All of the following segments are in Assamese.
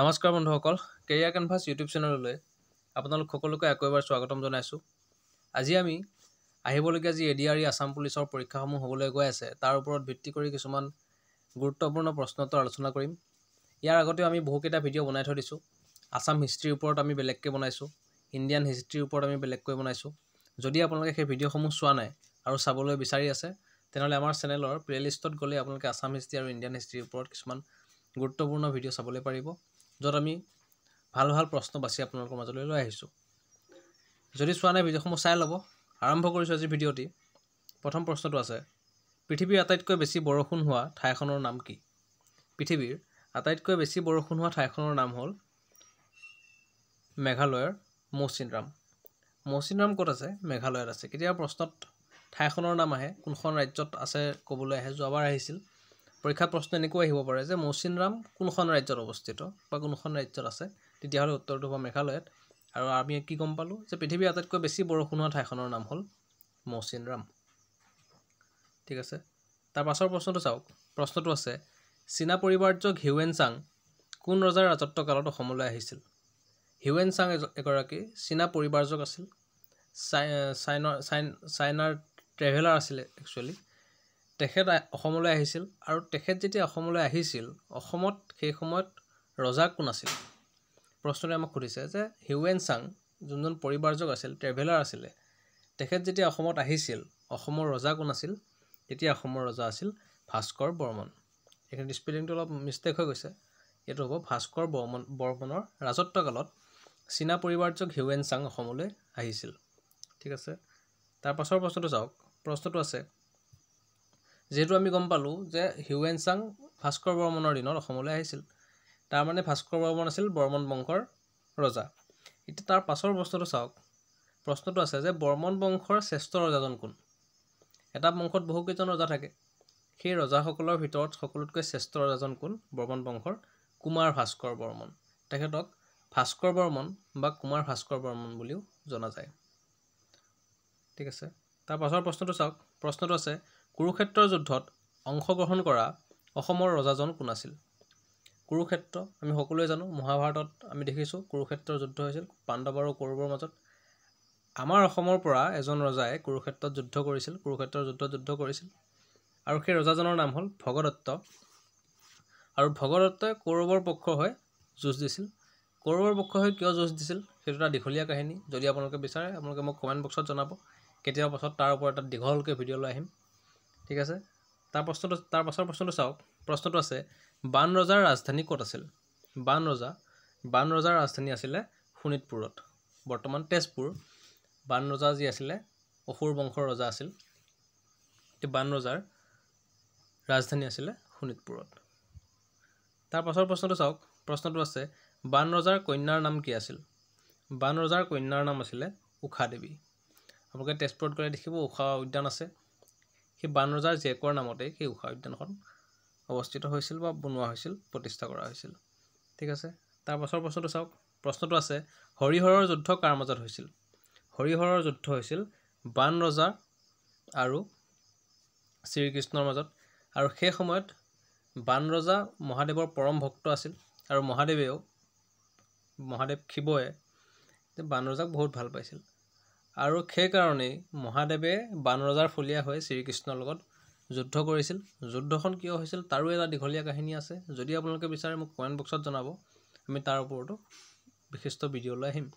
নমস্কাৰ বন্ধুসকল কেৰিয়াৰ কেনভাছ ইউটিউব চেনেললৈ আপোনালোক সকলোকে আকৌ এবাৰ স্বাগতম জনাইছোঁ আজি আমি আহিবলগীয়া যি A D R E Assam পুলিচৰ পৰীক্ষাসমূহ হ'বলৈ গৈ আছে তাৰ ওপৰত ভিত্তি কৰি কিছুমান গুৰুত্বপূৰ্ণ প্ৰশ্নত আলোচনা কৰিম ইয়াৰ আগতেও আমি বহুকেইটা ভিডিঅ' বনাই থৈ দিছোঁ আছাম হিষ্ট্ৰীৰ ওপৰত আমি বেলেগকৈ বনাইছোঁ ইণ্ডিয়ান হিষ্ট্ৰীৰ ওপৰত আমি বেলেগকৈ বনাইছোঁ যদি আপোনালোকে সেই ভিডিঅ'সমূহ চোৱা নাই আৰু চাবলৈ বিচাৰি আছে তেনেহ'লে আমাৰ চেনেলৰ প্লে'লিষ্টত গ'লে আপোনালোকে আছাম হিষ্ট্ৰী আৰু ইণ্ডিয়ান হিষ্ট্ৰীৰ ওপৰত কিছুমান গুৰুত্বপূৰ্ণ ভিডিঅ' চাবলৈ পাৰিব য'ত আমি ভাল ভাল প্ৰশ্ন বাছি আপোনালোকৰ মাজলৈ লৈ আহিছোঁ যদি চোৱা নাই ভিডিঅ'সমূহ চাই ল'ব আৰম্ভ কৰিছোঁ আজি ভিডিঅ'টি প্ৰথম প্ৰশ্নটো আছে পৃথিৱীৰ আটাইতকৈ বেছি বৰষুণ হোৱা ঠাইখনৰ নাম কি পৃথিৱীৰ আটাইতকৈ বেছি বৰষুণ হোৱা ঠাইখনৰ নাম হ'ল মেঘালয়ৰ মৌচিনৰাম মৌচিনৰাম ক'ত আছে মেঘালয়ত আছে কেতিয়াবা প্ৰশ্নত ঠাইখনৰ নাম আহে কোনখন ৰাজ্যত আছে ক'বলৈ আহে যোৱাবাৰ আহিছিল পৰীক্ষাত প্ৰশ্ন এনেকুৱা আহিব পাৰে যে মৌচিনৰাম কোনখন ৰাজ্যত অৱস্থিত বা কোনখন ৰাজ্যত আছে তেতিয়াহ'লে উত্তৰটো হ'ব মেঘালয়ত আৰু আমি কি গম পালোঁ যে পৃথিৱীৰ আটাইতকৈ বেছি বৰষুণ হোৱা ঠাইখনৰ নাম হ'ল মৌচিনৰাম ঠিক আছে তাৰ পাছৰ প্ৰশ্নটো চাওক প্ৰশ্নটো আছে চীনা পৰিবাৰ্য চাং কোন ৰজাৰ ৰাজত্বকালত অসমলৈ আহিছিল চাং এগৰাকী চীনা পৰিবাৰ্যক আছিল চাইনাৰ ট্ৰেভেলাৰ আছিলে একচুৱেলি তেখেত অসমলৈ আহিছিল আৰু তেখেত যেতিয়া অসমলৈ আহিছিল অসমত সেই সময়ত ৰজা কোন আছিল প্ৰশ্নটোৱে আমাক সুধিছে যে হিউৱেন চাং যোনজন পৰিবাৰযক আছিল ট্ৰেভেলাৰ আছিলে তেখেত যেতিয়া অসমত আহিছিল অসমৰ ৰজা কোন আছিল তেতিয়া অসমৰ ৰজা আছিল ভাস্কৰ বৰ্মন এইখিনি স্পেলিংটো অলপ মিষ্টেক হৈ গৈছে এইটো হ'ব ভাস্কৰ বৰ্মন বৰ্মনৰ ৰাজত্বকালত চীনা পৰিবাৰযক হিউৱেন চাং অসমলৈ আহিছিল ঠিক আছে তাৰ পাছৰ প্ৰশ্নটো চাওক প্ৰশ্নটো আছে যিহেতু আমি গম পালোঁ যে হিউৱেন চাং ভাস্কৰ বৰ্মনৰ দিনত অসমলৈ আহিছিল তাৰমানে ভাস্কৰ বৰ্মন আছিল বৰ্মন বংশৰ ৰজা এতিয়া তাৰ পাছৰ প্ৰশ্নটো চাওক প্ৰশ্নটো আছে যে বৰ্মন বংশৰ শ্ৰেষ্ঠ ৰজাজন কোন এটা বংশত বহুকেইজন ৰজা থাকে সেই ৰজাসকলৰ ভিতৰত সকলোতকৈ শ্ৰেষ্ঠ ৰজাজন কোন বৰ্মন বংশৰ কুমাৰ ভাস্কৰ বৰ্মন তেখেতক ভাস্কৰ বৰ্মন বা কুমাৰ ভাস্কৰ বৰ্মন বুলিও জনা যায় ঠিক আছে তাৰ পাছৰ প্ৰশ্নটো চাওক প্ৰশ্নটো আছে কুৰুক্ষেত্ৰৰ যুদ্ধত অংশগ্ৰহণ কৰা অসমৰ ৰজাজন কোন আছিল কুৰুক্ষেত্ৰ আমি সকলোৱে জানো মহাভাৰতত আমি দেখিছোঁ কুৰুক্ষেত্ৰৰ যুদ্ধ হৈছিল পাণ্ডৱ আৰু কৌৰৱৰ মাজত আমাৰ অসমৰ পৰা এজন ৰজাই কুৰুক্ষেত্ৰত যুদ্ধ কৰিছিল কুৰুক্ষেত্ৰৰ যুদ্ধত যুদ্ধ কৰিছিল আৰু সেই ৰজাজনৰ নাম হ'ল ভগদত্ত আৰু ভগদত্তই কৌৰৱৰ পক্ষ হৈ যুঁজ দিছিল কৌৰৱৰ পক্ষ হৈ কিয় যুঁজ দিছিল সেইটো এটা দীঘলীয়া কাহিনী যদি আপোনালোকে বিচাৰে আপোনালোকে মোক কমেণ্ট বক্সত জনাব কেতিয়াবা পাছত তাৰ ওপৰত এটা দীঘলকৈ ভিডিঅ' লৈ আহিম ঠিক আছে তাৰ প্ৰশ্নটো তাৰ পাছৰ প্ৰশ্নটো চাওক প্ৰশ্নটো আছে বান ৰজাৰ ৰাজধানী ক'ত আছিল বান ৰজা বান ৰজাৰ ৰাজধানী আছিলে শোণিতপুৰত বৰ্তমান তেজপুৰ বান ৰজা যি আছিলে অসুৰ বংশৰ ৰজা আছিল এতিয়া বান ৰজাৰ ৰাজধানী আছিলে শোণিতপুৰত তাৰ পাছৰ প্ৰশ্নটো চাওক প্ৰশ্নটো আছে বান ৰজাৰ কন্যাৰ নাম কি আছিল বান ৰজাৰ কন্যাৰ নাম আছিলে ঊষা দেৱী আপোনালোকে তেজপুৰত গ'লে দেখিব ঊষা উদ্যান আছে সেই বান ৰজাৰ জীয়েকৰ নামতেই সেই উষা উদ্যানখন অৱস্থিত হৈছিল বা বনোৱা হৈছিল প্ৰতিষ্ঠা কৰা হৈছিল ঠিক আছে তাৰ পাছৰ প্ৰশ্নটো চাওক প্ৰশ্নটো আছে হৰিহৰৰ যুদ্ধ কাৰ মাজত হৈছিল হৰিহৰৰ যুদ্ধ হৈছিল বান ৰজা আৰু শ্ৰীকৃষ্ণৰ মাজত আৰু সেই সময়ত বান ৰজা মহাদেৱৰ পৰম ভক্ত আছিল আৰু মহাদেৱেও মহাদেৱ শিৱয়ে বান ৰজাক বহুত ভাল পাইছিল আৰু সেইকাৰণেই মহাদেৱে বান ৰজাৰ ফলীয়া হৈ শ্ৰীকৃষ্ণৰ লগত যুদ্ধ কৰিছিল যুদ্ধখন কিয় হৈছিল তাৰো এটা দীঘলীয়া কাহিনী আছে যদি আপোনালোকে বিচাৰে মোক কমেণ্ট বক্সত জনাব আমি তাৰ ওপৰতো বিশিষ্ট ভিডিঅ' লৈ আহিম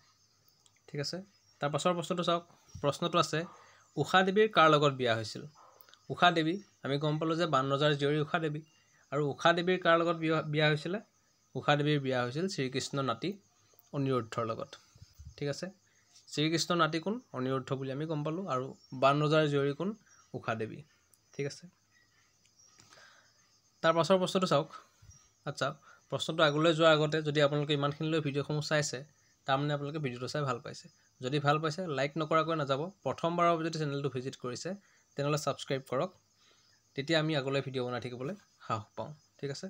ঠিক আছে তাৰ পাছৰ প্ৰশ্নটো চাওক প্ৰশ্নটো আছে ঊষা দেৱীৰ কাৰ লগত বিয়া হৈছিল ঊষা দেৱী আমি গম পালোঁ যে বান ৰজাৰ জীয়ৰী ঊষা দেৱী আৰু ঊষা দেৱীৰ কাৰ লগত বিয়া বিয়া হৈছিলে ঊষা দেৱীৰ বিয়া হৈছিল শ্ৰীকৃষ্ণৰ নাতি অনিৰুদ্ধৰ লগত ঠিক আছে শ্ৰীকৃষ্ণ নাতিকোণ অনিৰুদ্ধ বুলি আমি গম পালোঁ আৰু বান ৰজাৰ জীয়ৰী কোন জীয়ৰীকোণ দেৱী ঠিক আছে তাৰ পাছৰ প্ৰশ্নটো চাওক আচ্ছা প্ৰশ্নটো আগলৈ যোৱাৰ আগতে যদি আপোনালোকে ইমানখিনিলৈ ভিডিঅ'সমূহ চাইছে তাৰমানে আপোনালোকে ভিডিঅ'টো চাই ভাল পাইছে যদি ভাল পাইছে লাইক নকৰাকৈ নাযাব প্ৰথমবাৰৰ যদি চেনেলটো ভিজিট কৰিছে তেনেহ'লে ছাবস্ক্ৰাইব কৰক তেতিয়া আমি আগলৈ ভিডিঅ' বনাই থাকিবলৈ সাহস পাওঁ ঠিক আছে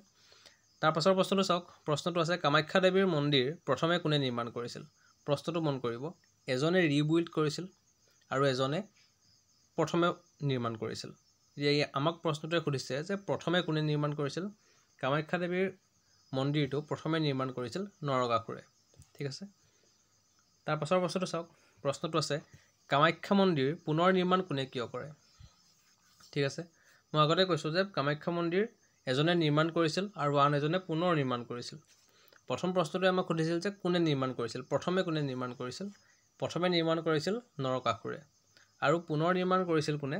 তাৰপাছৰ প্ৰশ্নটো চাওক প্ৰশ্নটো আছে কামাখ্যা দেৱীৰ মন্দিৰ প্ৰথমে কোনে নিৰ্মাণ কৰিছিল প্ৰশ্নটো মন কৰিব এজনে ৰিবিল্ড কৰিছিল আৰু এজনে প্ৰথমে নিৰ্মাণ কৰিছিল এতিয়া আমাক প্ৰশ্নটোৱে সুধিছে যে প্ৰথমে কোনে নিৰ্মাণ কৰিছিল কামাখ্যা দেৱীৰ মন্দিৰটো প্ৰথমে নিৰ্মাণ কৰিছিল নৰগাসুৰে ঠিক আছে তাৰ পাছৰ প্ৰশ্নটো চাওক প্ৰশ্নটো আছে কামাখ্যা মন্দিৰ পুনৰ নিৰ্মাণ কোনে কিয় কৰে ঠিক আছে মই আগতে কৈছোঁ যে কামাখ্যা মন্দিৰ এজনে নিৰ্মাণ কৰিছিল আৰু আন এজনে পুনৰ নিৰ্মাণ কৰিছিল প্ৰথম প্ৰশ্নটোৱে আমাক সুধিছিল যে কোনে নিৰ্মাণ কৰিছিল প্ৰথমে কোনে নিৰ্মাণ কৰিছিল প্ৰথমে নিৰ্মাণ কৰিছিল নৰকাসুৰে আৰু পুনৰ নিৰ্মাণ কৰিছিল কোনে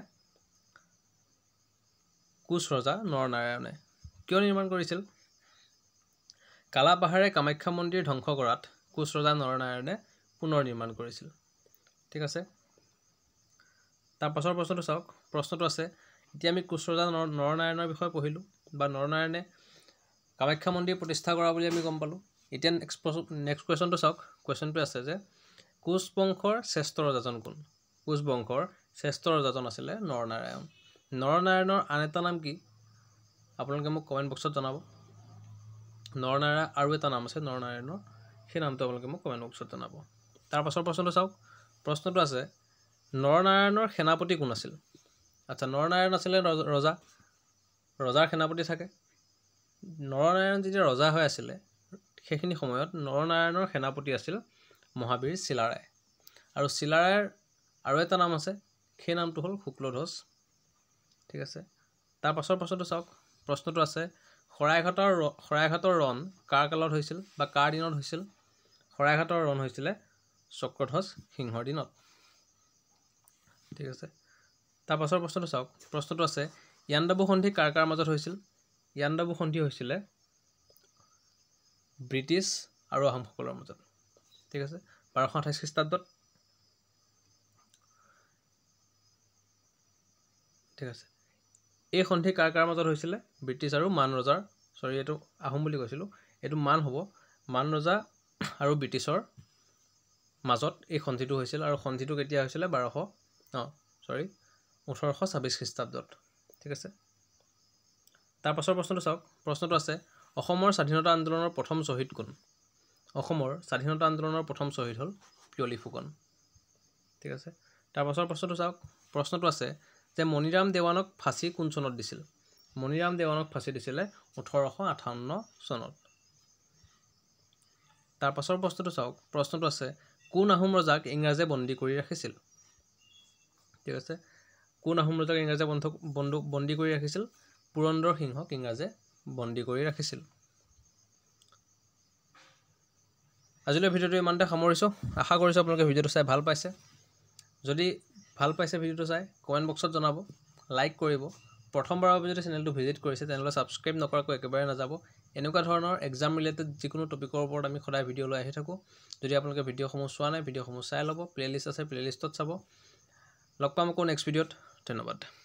কোচ ৰজা নৰনাৰায়ণে কিয় নিৰ্মাণ কৰিছিল কালাপাহাৰে কামাখ্যা মন্দিৰ ধ্বংস কৰাত কোচ ৰজা নৰনাৰায়ণে পুনৰ নিৰ্মাণ কৰিছিল ঠিক আছে তাৰ পাছৰ প্ৰশ্নটো চাওক প্ৰশ্নটো আছে এতিয়া আমি কোচ ৰজা নৰনাৰায়ণৰ বিষয়ে পঢ়িলোঁ বা নৰনাৰায়ণে কামাখ্যা মন্দিৰ প্ৰতিষ্ঠা কৰা বুলি আমি গম পালোঁ এতিয়া নেক্সট নেক্সট কুৱেশ্যনটো চাওক কুৱেশ্যনটোৱে আছে যে কোচ বংশৰ শ্ৰেষ্ঠ ৰজাজন কোন কোচ বংশৰ শ্ৰেষ্ঠ ৰজাজন আছিলে নৰনাৰায়ণ নৰনাৰায়ণৰ আন এটা নাম কি আপোনালোকে মোক কমেণ্ট বক্সত জনাব নৰনাৰায়ণ আৰু এটা নাম আছে নৰনাৰায়ণৰ সেই নামটো আপোনালোকে মোক কমেণ্ট বক্সত জনাব তাৰপাছৰ প্ৰশ্নটো চাওক প্ৰশ্নটো আছে নৰনাৰায়ণৰ সেনাপতি কোন আছিল আচ্ছা নৰনাৰায়ণ আছিলে ৰজা ৰজাৰ সেনাপতি থাকে নৰনাৰায়ণ যেতিয়া ৰজা হৈ আছিলে সেইখিনি সময়ত নৰনাৰায়ণৰ সেনাপতি আছিল মহাবীৰ চিলাৰায় আৰু চিলাৰায়ৰ আৰু এটা নাম আছে সেই নামটো হ'ল শুক্লধ্বজ ঠিক আছে তাৰ পাছৰ প্ৰশ্নটো চাওক প্ৰশ্নটো আছে শৰাইঘাটৰ শৰাইঘাটৰ ৰণ কাৰ কালত হৈছিল বা কাৰ দিনত হৈছিল শৰাইঘাটৰ ৰণ হৈছিলে চক্ৰধ্বজ সিংহৰ দিনত ঠিক আছে তাৰ পাছৰ প্ৰশ্নটো চাওক প্ৰশ্নটো আছে ইয়াণ্ডৱ সন্ধি কাৰ কাৰ মাজত হৈছিল ইয়াণ্ডৱ সন্ধি হৈছিলে ব্ৰিটিছ আৰু আহোমসকলৰ মাজত ঠিক আছে বাৰশ আঠাইছ খ্ৰীষ্টাব্দত ঠিক আছে এই সন্ধি কাৰ কাৰ মাজত হৈছিলে ব্ৰিটিছ আৰু মান ৰজাৰ চৰি এইটো আহোম বুলি কৈছিলোঁ এইটো মান হব মান ৰজা আৰু ব্ৰিটিছৰ মাজত এই সন্ধিটো হৈছিল আৰু সন্ধিটো কেতিয়া হৈছিলে বাৰশ বাৰোশ সৰি ওঠৰশ ছাব্বিছ খ্ৰীষ্টাব্দত ঠিক আছে তাৰপাছৰ প্ৰশ্নটো চাওক প্ৰশ্নটো আছে অসমৰ স্বাধীনতা আন্দোলনৰ প্ৰথম শ্বহীদ কোন অসমৰ স্বাধীনতা আন্দোলনৰ প্ৰথম শ্বহীদ হ'ল পিয়লি ফুকন ঠিক আছে তাৰপাছৰ প্ৰশ্নটো চাওক প্ৰশ্নটো আছে যে মণিৰাম দেৱানক ফাঁচি কোন চনত দিছিল মণিৰাম দেৱানক ফাঁচি দিছিলে ওঠৰশ আঠাৱন্ন চনত তাৰ পাছৰ প্ৰশ্নটো চাওক প্ৰশ্নটো আছে কোন আহোম ৰজাক ইংৰাজে বন্দী কৰি ৰাখিছিল ঠিক আছে কোন আহোম ৰজাক ইংৰাজে বন্ধ বন্দুক বন্দী কৰি ৰাখিছিল পুৰন্দৰ সিংহক ইংৰাজে বন্দী কৰি ৰাখিছিল আজিলৈ ভিডিঅ'টো ইমানতে সামৰিছোঁ আশা কৰিছোঁ আপোনালোকে ভিডিঅ'টো চাই ভাল পাইছে যদি ভাল পাইছে ভিডিঅ'টো চাই কমেণ্ট বক্সত জনাব লাইক কৰিব প্ৰথমবাৰৰ বাবে যদি চেনেলটো ভিজিট কৰিছে তেনেহ'লে ছাবস্ক্ৰাইব নকৰাকৈ একেবাৰে নাযাব এনেকুৱা ধৰণৰ এক্সাম ৰিলেটেড যিকোনো টপিকৰ ওপৰত আমি সদায় ভিডিঅ' লৈ আহি থাকোঁ যদি আপোনালোকে ভিডিঅ'সমূহ চোৱা নাই ভিডিঅ'সমূহ চাই ল'ব প্লে'লিষ্ট আছে প্লে'লিষ্টত চাব লগ পাম আকৌ নেক্সট ভিডিঅ'ত ধন্যবাদ